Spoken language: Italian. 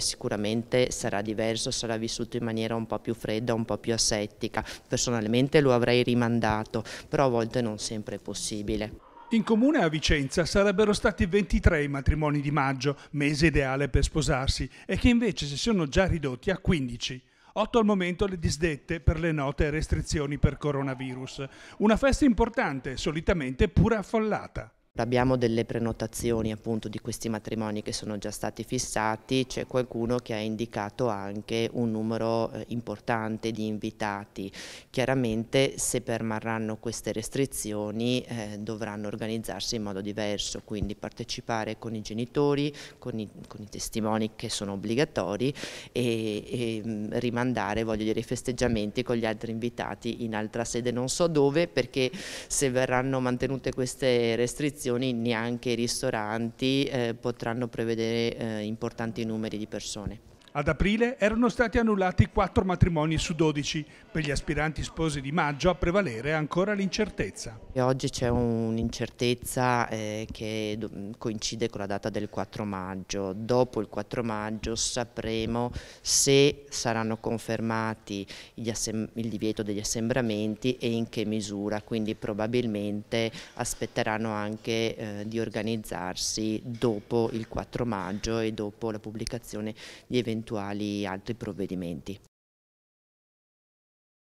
Sicuramente sarà diverso, sarà vissuto in maniera un po' più fredda, un po' più assettica. Personalmente lo avrei rimandato, però a volte non sempre è possibile. In comune a Vicenza sarebbero stati 23 i matrimoni di maggio, mese ideale per sposarsi, e che invece si sono già ridotti a 15. 8 al momento le disdette per le note restrizioni per coronavirus. Una festa importante, solitamente pura affollata. Abbiamo delle prenotazioni appunto di questi matrimoni che sono già stati fissati, c'è qualcuno che ha indicato anche un numero eh, importante di invitati. Chiaramente se permarranno queste restrizioni eh, dovranno organizzarsi in modo diverso, quindi partecipare con i genitori, con i, con i testimoni che sono obbligatori e, e mm, rimandare voglio dire, i festeggiamenti con gli altri invitati in altra sede, non so dove perché se verranno mantenute queste restrizioni ristorazioni, neanche i ristoranti eh, potranno prevedere eh, importanti numeri di persone. Ad aprile erano stati annullati quattro matrimoni su 12. Per gli aspiranti sposi di maggio a prevalere ancora l'incertezza. Oggi c'è un'incertezza eh, che coincide con la data del 4 maggio. Dopo il 4 maggio sapremo se saranno confermati il divieto degli assembramenti e in che misura. Quindi probabilmente aspetteranno anche eh, di organizzarsi dopo il 4 maggio e dopo la pubblicazione di eventi eventuali altri provvedimenti.